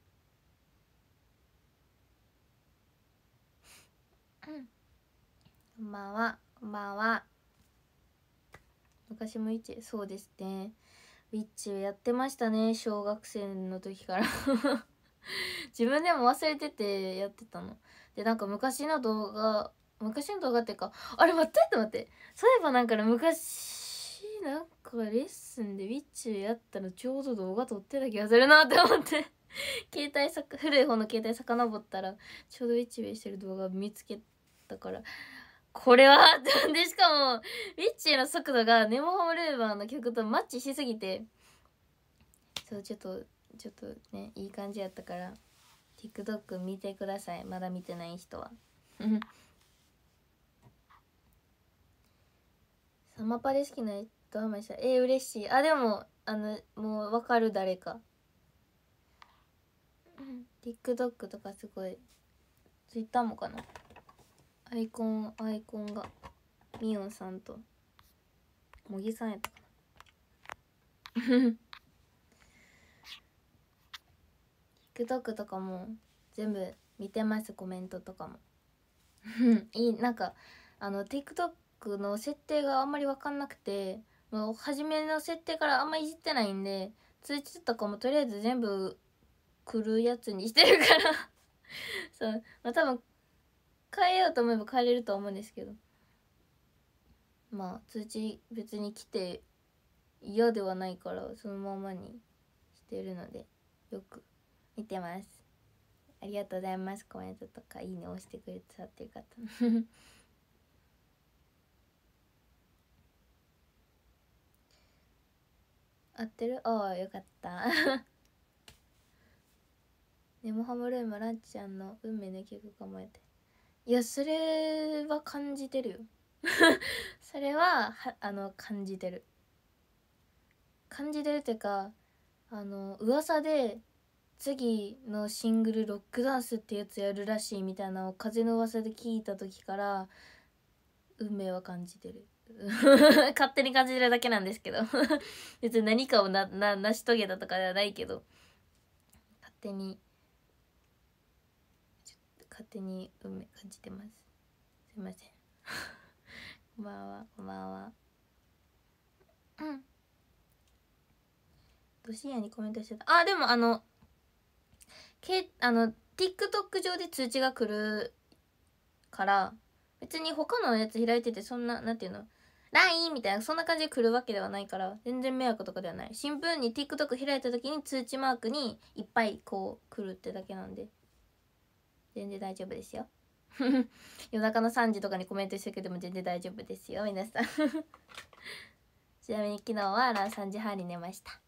こんばんはこんばんは昔もイチそうですねウィッチやってましたね小学生の時から 自分でも忘れててやってたのでなんか昔の動画昔の動画っていうかあれ待って待って待ってそういえばなんか昔なんかレッスンでウィッチやったらちょうど動画撮ってた気がするなって思って 携帯さ古い方の携帯さかのぼったらちょうどウィッチウェイしてる動画見つけたからこれはでしかもウィッチの速度がネモホームルーバーの曲とマッチしすぎてそうちょっとちょっとねいい感じやったから TikTok 見てくださいまだ見てない人は サマパレ好きなドハしたえー、嬉しいあでもあのもう分かる誰か TikTok とかすごい Twitter もかなアイコンアイコンがみおんさんと茂木さんやったかな TikTok とかも全部見てますコメントとかも いいなんかあの TikTok の設定があんまり分かんなくてもう初めの設定からあんまいじってないんで通知とかもとりあえず全部来るやつにしてるから そうまあ多分変えようと思えば変えれると思うんですけどまあ通知別に来て嫌ではないからそのままにしてるのでよく見てますありがとうございますコメントとかいいね押してくれてたっていう方合ってるおおよかったねも ハムルームらっちゃんの運命の曲構えていやそれは感じてるよ それははあの感じてる感じてるっていうかあの噂で次のシングル「ロックダンス」ってやつやるらしいみたいなのを風の噂で聞いた時から運命は感じてる 勝手に感じるだけなんですけど 別に何かをなな成し遂げたとかではないけど勝手に勝手に感じてますすいませんこんばんはこんばんはうんど深夜にコメントしてたあでもあのけあの TikTok 上で通知が来るから別に他のやつ開いててそんななんていうの LINE みたいなそんな感じで来るわけではないから全然迷惑とかではない新聞に TikTok 開いた時に通知マークにいっぱいこう来るってだけなんで全然大丈夫ですよ 夜中の3時とかにコメントしてるけども全然大丈夫ですよ皆さん ちなみに昨日はラン3時半に寝ました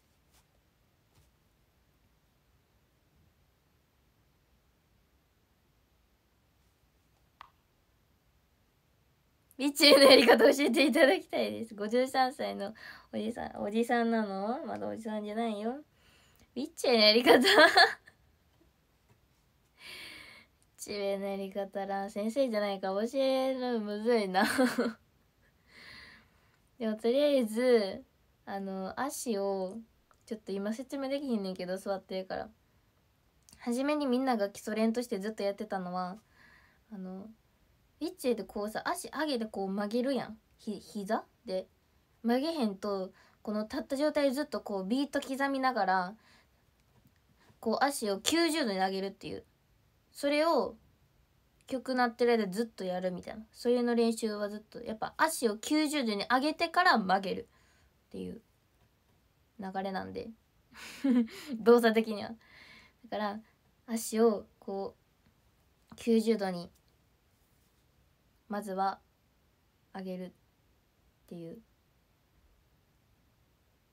備中のやり方教えていただきたいです。53歳のおじさん、おじさんなのまだおじさんじゃないよ。備中のやり方チベのやり方ら先生じゃないか教えるむずいなでもとりあえずあの足をちょっと今説明できひんねんけど座ってるから初めにみんなが基礎練としてずっとやってたのはあのウィッチェでこうさ足上げてこう曲げるやんひ膝で曲げへんとこの立った状態でずっとこうビート刻みながらこう足を90度に上げるっていうそれを曲鳴ってる間ずっとやるみたいなそういうの練習はずっとやっぱ足を90度に上げてから曲げるっていう流れなんで 動作的にはだから足をこう90度にまずはあげるっていう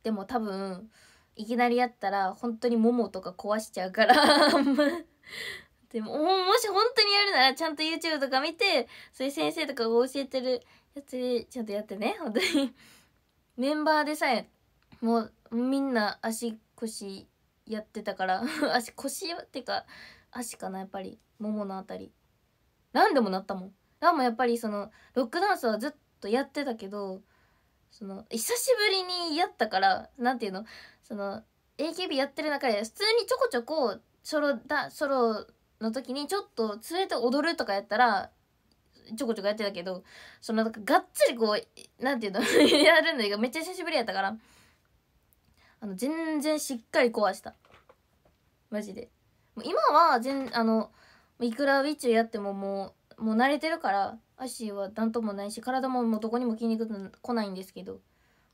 でも多分いきなりやったら本当にももとか壊しちゃうから でももし本当にやるならちゃんと YouTube とか見てそういう先生とかが教えてるやつでちゃんとやってね本当に メンバーでさえもうみんな足腰やってたから 足腰っていうか足かなやっぱりもものあたり何でもなったもんがもやっぱりそのロックダンスはずっとやってたけどその久しぶりにやったから何て言うのその AKB やってる中で普通にちょこちょこソロだソロの時にちょっと連れて踊るとかやったらちょこちょこやってたけどそのなんかがっつりこう何て言うの やるのがめっちゃ久しぶりやったからあの全然しっかり壊したマジで今は全あのいくらウィッチをやってももうもう慣れてるから足は何ともないし体ももうどこにも筋肉来ないんですけど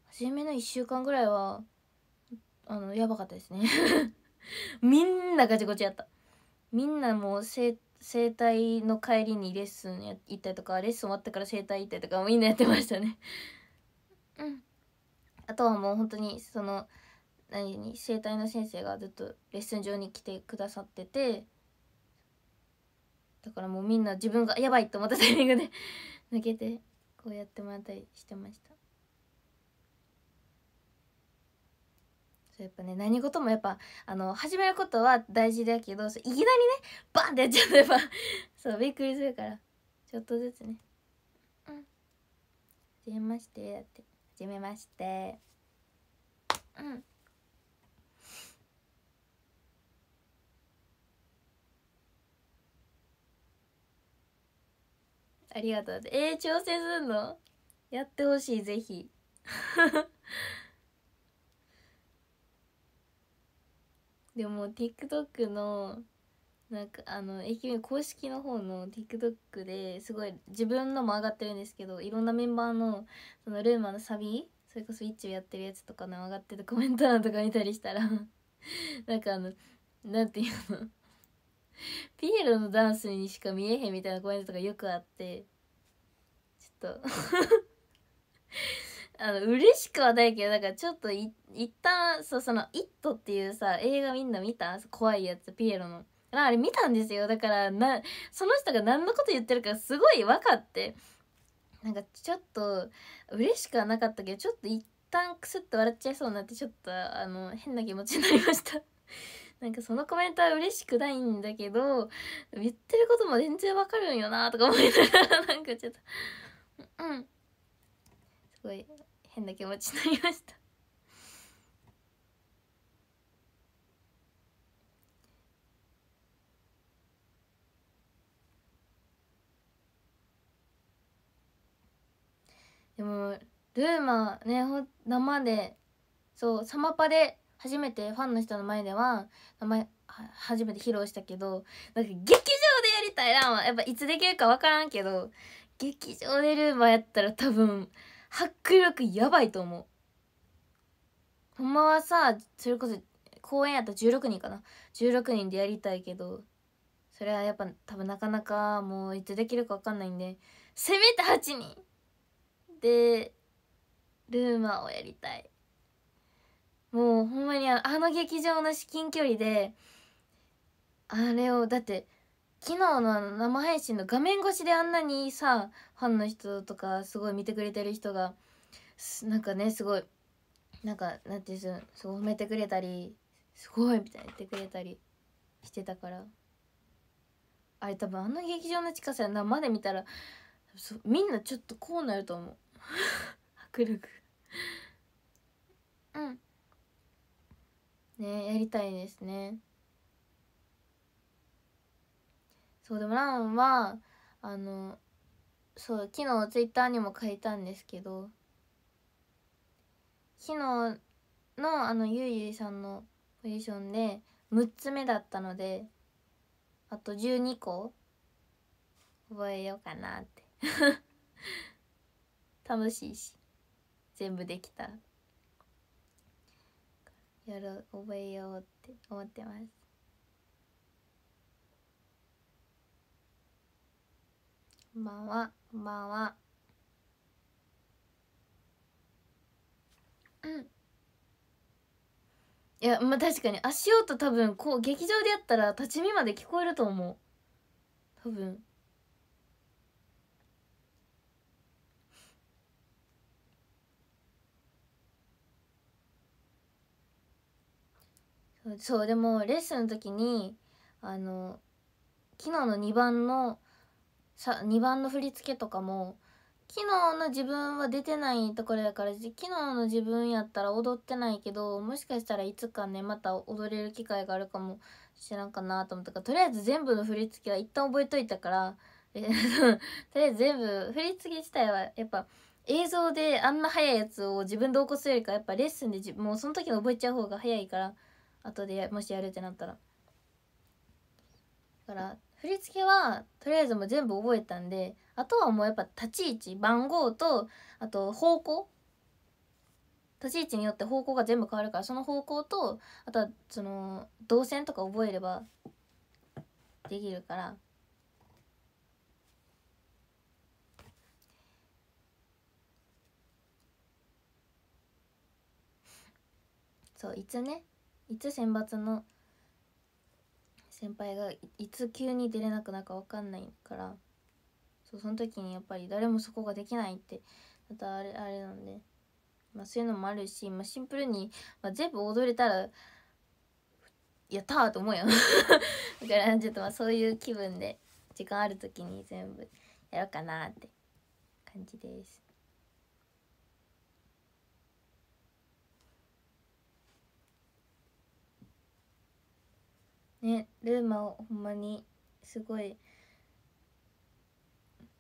初めの1週間ぐらいはあのやばかったですね みんなガチゴチやったみんなもう整体の帰りにレッスンや行ったりとかレッスン終わってから整体行ったりとかみんなやってましたねうんあとはもう本当にその何整体の先生がずっとレッスン上に来てくださっててだからもうみんな自分がやばいと思ったタイミングで 抜けてこうやってもらったりしてましたそうやっぱね何事もやっぱあの始めることは大事だけどいきなりねバンってやっちゃうとやっぱ そうびっくりするからちょっとずつねうんはじめましてだってはじめましてうんありがとうえー、調整すんのやってほしいぜひ でも TikTok のなんかあの駅弁公式の方の TikTok ですごい自分のも上がってるんですけどいろんなメンバーのそのルーマのサビそれこそイッチをやってるやつとかの上がってるコメント欄とか見たりしたらなんかあのなんていうの ピエロのダンスにしか見えへんみたいなコメントとかよくあってちょっと あの嬉しくはないけどだからちょっとい一旦そうその「イット!」っていうさ映画みんな見た怖いやつピエロのあれ見たんですよだからなその人が何のこと言ってるかすごい分かってなんかちょっと嬉しくはなかったけどちょっと一旦クスッと笑っちゃいそうになってちょっとあの変な気持ちになりましたなんかそのコメントは嬉しくないんだけど言ってることも全然わかるんよなとか思いながらなんかちょっとうんすごい変な気持ちになりましたでもルーマね生でそうサマパで初めてファンの人の前では名前初めて披露したけどなんか劇場でやりたいなやっぱいつできるか分からんけど劇場でルーマーやったら多分迫力やばいと思うほんまはさそれこそ公演やったら16人かな16人でやりたいけどそれはやっぱ多分なかなかもういつできるか分かんないんでせめて8人でルーマーをやりたいもうほんまにあの劇場の至近距離であれをだって昨日のあの生配信の画面越しであんなにさファンの人とかすごい見てくれてる人がなんかねすごいなんかなんていうんですすごい褒めてくれたりすごいみたいに言ってくれたりしてたからあれ多分あの劇場の近さや生で見たらみんなちょっとこうなると思う 迫力うんねやりたいですねそうでもランはあのそう昨日ツイッターにも書いたんですけど昨日のあのゆいゆいさんのポジションで6つ目だったのであと12個覚えようかなって 楽しいし全部できたやろう覚えようって思ってますこんばんはこんばんはうんいやまあ確かに足音多分こう劇場でやったら立ち見まで聞こえると思う多分そうでもレッスンの時にあの昨日の2番のさ2番の振り付けとかも昨日の自分は出てないところやから昨日の自分やったら踊ってないけどもしかしたらいつかねまた踊れる機会があるかもしらんかなと思ったからとりあえず全部の振り付けは一旦覚えといたから とりあえず全部振り付け自体はやっぱ映像であんな速いやつを自分で起こすよりかやっぱレッスンでもうその時に覚えちゃう方が早いから。後でもしやるってなったらだから振り付けはとりあえずもう全部覚えたんであとはもうやっぱ立ち位置番号とあと方向立ち位置によって方向が全部変わるからその方向とあとはその動線とか覚えればできるからそういつねいつ選抜の先輩がいつ急に出れなくなるか分かんないからそうその時にやっぱり誰もそこができないってまたあれあれなんで、まあ、そういうのもあるし、まあ、シンプルに、まあ、全部踊れたらやったーと思うやん だからちょっとまあそういう気分で時間ある時に全部やろうかなって感じですねルーマをほんまにすごい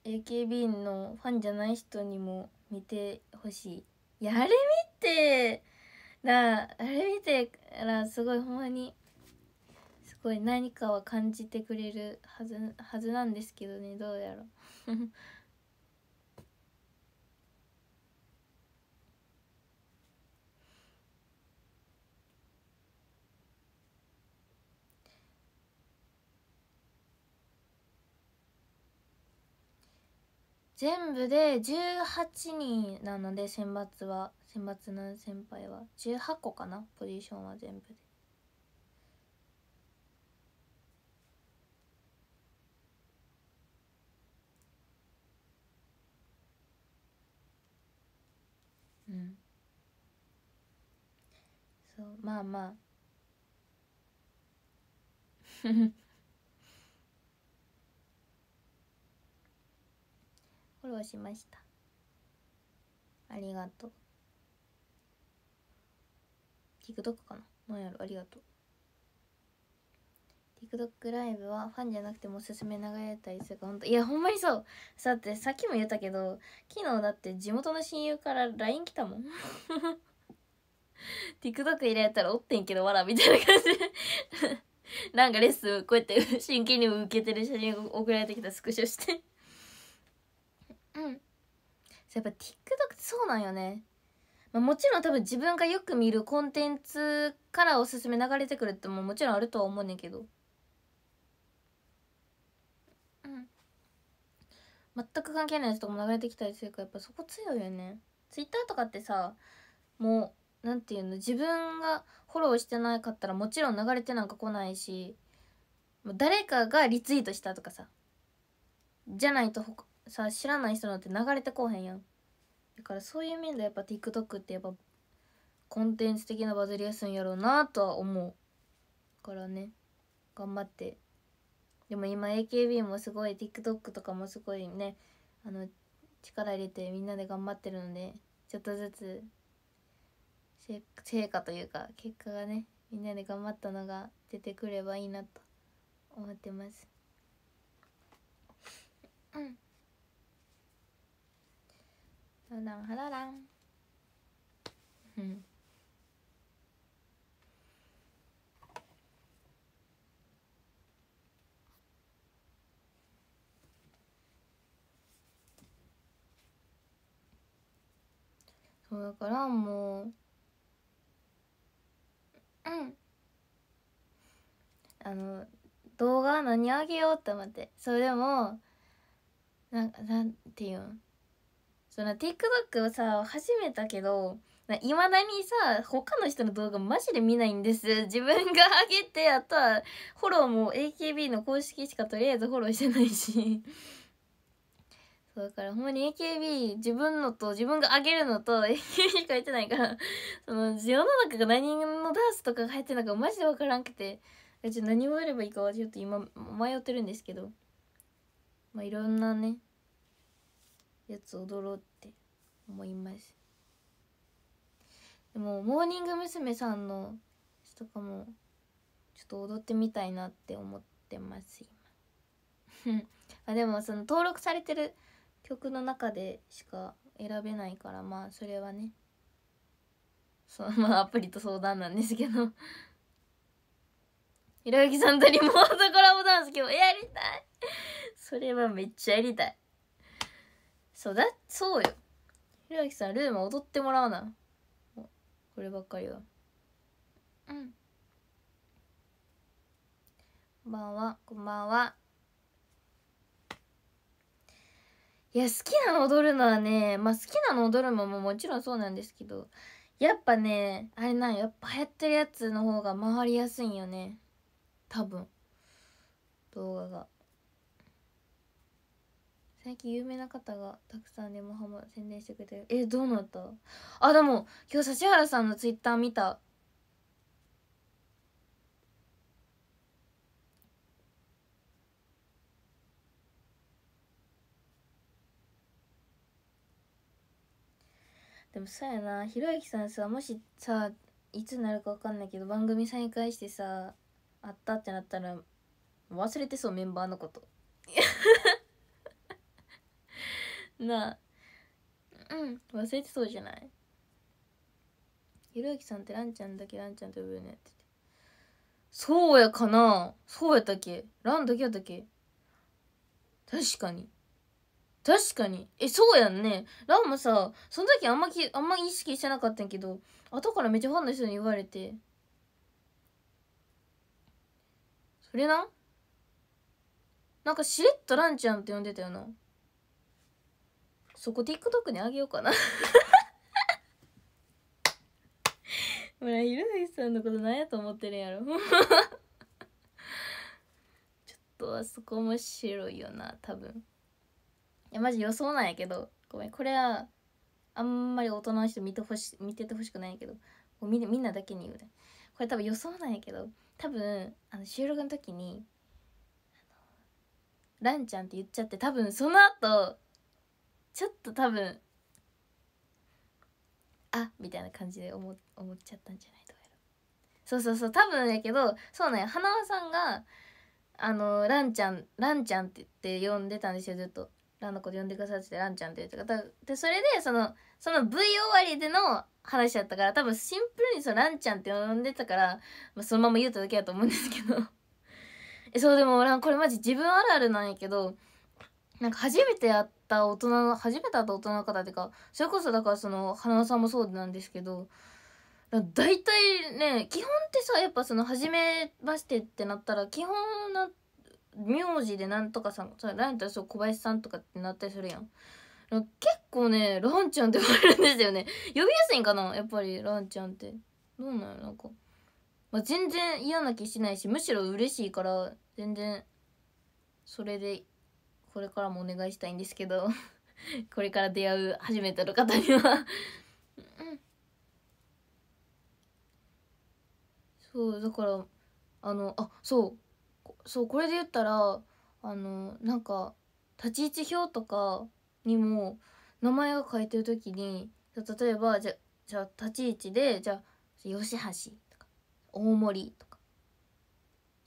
AKB のファンじゃない人にも見てほしいいやあれ見てらあれ見てらすごいほんまにすごい何かは感じてくれるはずはずなんですけどねどうやろう全部で18人なので選抜は選抜の先輩は18個かなポジションは全部で。うん、そうまあまあ フォローしましたありがとう TikTok かな何やろありがとう TikTok ライブはファンじゃなくてもおすすめ流れたりするかほんといやほんまにそうだってさっきも言ったけど昨日だって地元の親友から LINE 来たもん TikTok 入れたらおってんけどわらみたいな感じでなんかレッスンこうやって真剣に受けてる写真送られてきたスクショしてうんやっぱ TikTok ってそうなんよね、まあ、もちろん多分自分がよく見るコンテンツからおすすめ流れてくるってももちろんあるとは思うねんけどうん全く関係ないやつとかも流れてきたりするからやっぱそこ強いよね Twitter とかってさもう何て言うの自分がフォローしてなかったらもちろん流れてなんか来ないし誰かがリツイートしたとかさじゃないとさ知らない人なんて流れてこうへんやんだからそういう面でやっぱ TikTok ってやっぱコンテンツ的なバズりやすいんやろうなとは思うからね頑張ってでも今 AKB もすごい TikTok とかもすごいねあの力入れてみんなで頑張ってるのでちょっとずつ成果というか結果がねみんなで頑張ったのが出てくればいいなと思ってます。うんハロランハロランうんそうだからもううんあの動画何あげようと思ってそれでもなんかなんていうんその TikTok をさ始めたけどいまだにさ他の人の動画マジで見ないんです自分が上げてあとはフォローも AKB の公式しかとりあえずフォローしてないしそうだからほんまに AKB 自分のと自分が上げるのと AKB しか入ってないからその世の中が何のダンスとかが入ってるのかマジで分からんくて何をやればいいかはちょっと今迷ってるんですけどまあいろんなねやつ踊ろうって思いますでもモーニング娘。さんのとかもちょっと踊ってみたいなって思ってます今 あでもその登録されてる曲の中でしか選べないからまあそれはねそのまあアプリと相談なんですけど ひろゆきさんとリモートコラボダンス今日やりたい それはめっちゃやりたいそうだそうよひろゆきさんルーマ踊ってもらわなこればっかりはうんこんばんはこんばんはいや好きなの踊るのはねまあ好きなの踊るのももちろんそうなんですけどやっぱねあれなんやっぱ流行ってるやつの方が回りやすいんよね多分動画が最近有名な方がたくさんねもはま宣伝してくれてえどうなったあでも今日指原さんのツイッター見たでもさやなひろゆきさんさもしさいつなるか分かんないけど番組再開してさあったってなったら忘れてそうメンバーのことなあうん忘れてそうじゃないひろゆきさんってランちゃんだけランちゃんと呼ぶよねっててそうやかなそうやったっけランだけやったっけ確かに確かにえそうやんねランもさその時あんまきあんま意識してなかったんけど後からめっちゃファンの人に言われてそれななんかしれっとランちゃんって呼んでたよなそこ TikTok にあげようかなほらひろゆさんのこと何やと思ってるんやろちょっとあそこ面白いよな多分いやマジ予想なんやけどごめんこれはあんまり大人の人見てほし見ててほしくないけどみみんなだけに言うねこれ多分予想なんやけど多分あの収録の時に「ランちゃん」って言っちゃって多分その後ちょっと多分あみたいな感じで思思っちゃったんじゃないとかそうそうそう多分やけどそうね花輪さんがあのランちゃんランちゃんって言って呼んでたんですよずっとランのこと呼んでくださっててランちゃんって言ってたでそれでそのその V 終わりでの話だったから多分シンプルにそのランちゃんって呼んでたから、まあ、そのまま言うただけだと思うんですけど えそうでもこれマジ自分あるあるなんやけどなんか初めて会ってった大人の初めて会った大人の方っていうかそれこそだからその花輪さんもそうなんですけど大体ね基本ってさやっぱその初めましてってなったら基本な名字でなんとかさんそランちゃんそう小林さんとかってなったりするやん結構ねランちゃんって言われるんですよね呼びやすいんかなやっぱりランちゃんってどうなんやなんか、まあ、全然嫌な気しないしむしろ嬉しいから全然それでこれからもお願いしたいんですけど これから出会う初めての方には そうだからあのあそうそうこれで言ったらあのなんか立ち位置表とかにも名前が書いてる時に例えばじゃじゃ立ち位置でじゃあ吉橋とか大森とか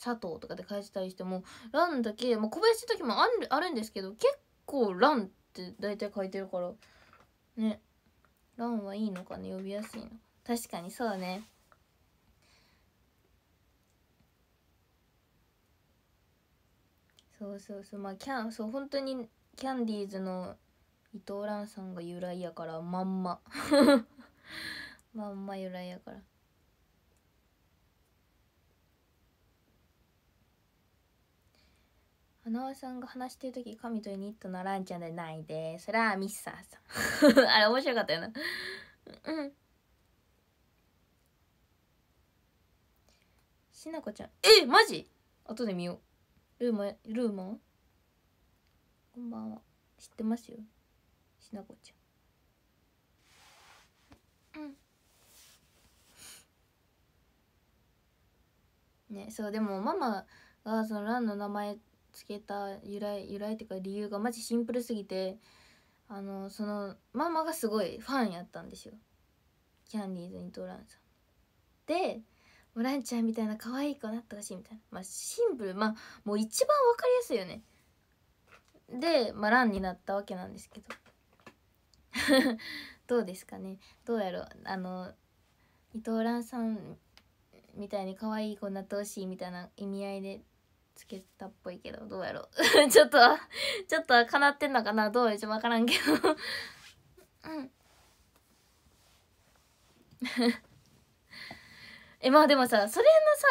佐藤とかで返したりしてもラン」だけ、まあ、小林の時もあるあるんですけど結構ラン」って大体書いてるからねラン」はいいのかね呼びやすいの確かにそうだねそうそうそうまあキャンそう本当にキャンディーズの伊藤蘭さんが由来やからまんま まんま由来やから。花輪さんが話してる時神とユニットのランちゃんでないでそれはミッサーさん あれ面白かったよなうんしなこちゃんえマジ後で見ようルーマルーマこんばんは知ってますよしなこちゃんうんねそうでもママがそのランの名前つけた由来由来っていうか理由がマジシンプルすぎてあのそのママがすごいファンやったんですよキャンディーズにとランさんでもランちゃんみたいな可愛い子になってほしいみたいなまあシンプルまあもう一番分かりやすいよねで、まあ、ランになったわけなんですけど どうですかねどうやろうあの伊藤蘭さんみたいに可愛い子になってほしいみたいな意味合いでつけたっぽいけどどうやろう ちょっとちょっとかなってんのかなどう一番わからんけどうん えまあでもさそれ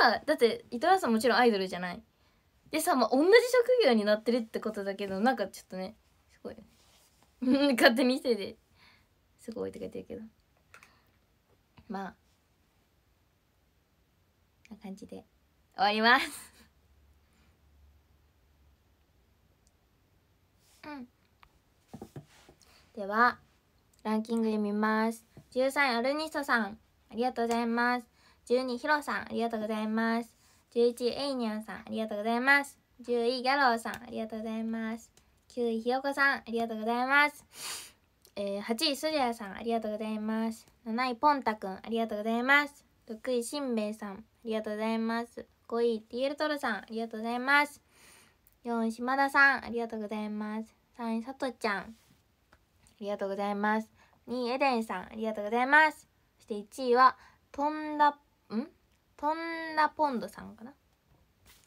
のさだって糸原さんもちろんアイドルじゃないでさ、まあ、同じ職業になってるってことだけどなんかちょっとねすごい 勝手にしてですごい置いて書いてるけどまあな感じで終わりますではランキングで見ます13位アルニストさんありがとうございます12位ヒロさんありがとうございます11位エイニャンさんありがとうございます10位ギャローさんありがとうございます9位ひよこさんありがとうございます、ええ8位スリアさんありがとうございます7位ポンタくんありがとうございます6位しんべさんありがとうございます5位ティエルトルさんありがとうございます4位島田さんありがとうございます3位さとちゃんありがとうございます。2位、エデンさん、ありがとうございます。そして1位は、とんだ、んとんだポンドさんかな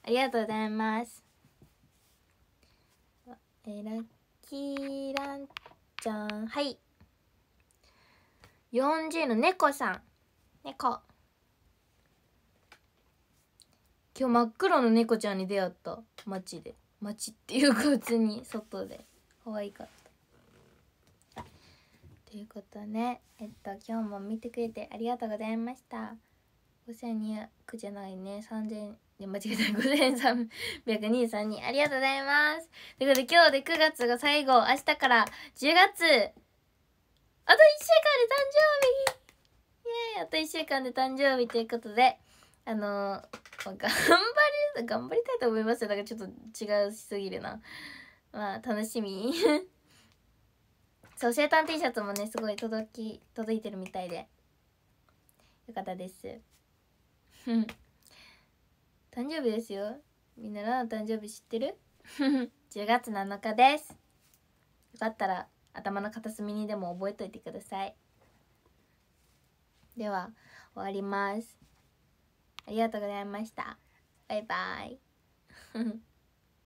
ありがとうございます。えー、ラッキーランちゃん、はい。40位の猫さん、猫。今日真っ黒の猫ちゃんに出会った街で街っていうか普通に外で可愛かったということねえっと今日も見てくれてありがとうございました5200じゃないね3000間違えた5323人ありがとうございますということで今日で9月が最後明日から10月あと1週間で誕生日イエーイあと1週間で誕生日ということであの頑張る頑張りたいと思いますよだからちょっと違うしすぎるなまあ楽しみそう生誕 T シャツもねすごい届き届いてるみたいでよかったです誕生日ですよみんなの誕生日知ってる10 月7日ですよかったら頭の片隅にでも覚えといてくださいでは終わりますありがとうございましたバイバイ